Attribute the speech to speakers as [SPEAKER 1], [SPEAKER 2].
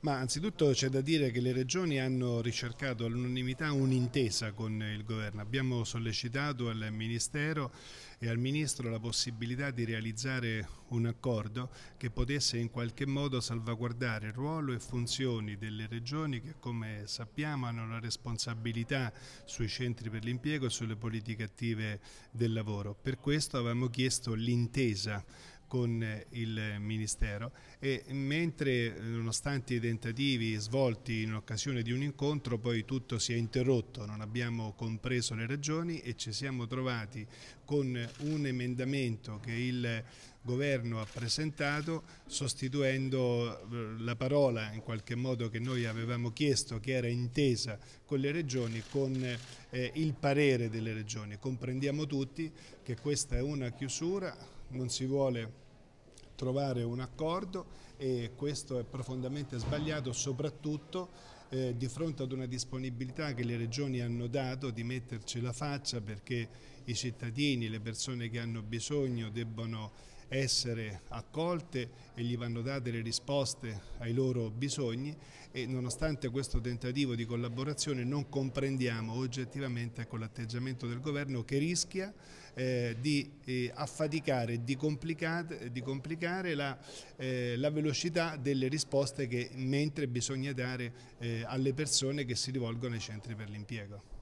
[SPEAKER 1] Ma anzitutto c'è da dire che le regioni hanno ricercato all'unanimità un'intesa con il governo. Abbiamo sollecitato al Ministero e al Ministro la possibilità di realizzare un accordo che potesse in qualche modo salvaguardare il ruolo e funzioni delle regioni che come sappiamo hanno la responsabilità sui centri per l'impiego e sulle politiche attive del lavoro. Per questo avevamo chiesto l'intesa con eh, il Ministero e mentre eh, nonostante i tentativi svolti in occasione di un incontro poi tutto si è interrotto, non abbiamo compreso le ragioni e ci siamo trovati con un emendamento che il governo ha presentato sostituendo eh, la parola in qualche modo che noi avevamo chiesto che era intesa con le regioni con eh, il parere delle regioni. Comprendiamo tutti che questa è una chiusura non si vuole trovare un accordo e questo è profondamente sbagliato soprattutto eh, di fronte ad una disponibilità che le regioni hanno dato di metterci la faccia perché i cittadini, le persone che hanno bisogno debbono essere accolte e gli vanno date le risposte ai loro bisogni e nonostante questo tentativo di collaborazione non comprendiamo oggettivamente ecco, l'atteggiamento del governo che rischia eh, di eh, affaticare, di, di complicare la, eh, la, velocità delle risposte che mentre bisogna dare eh, alle persone che si rivolgono ai centri per l'impiego.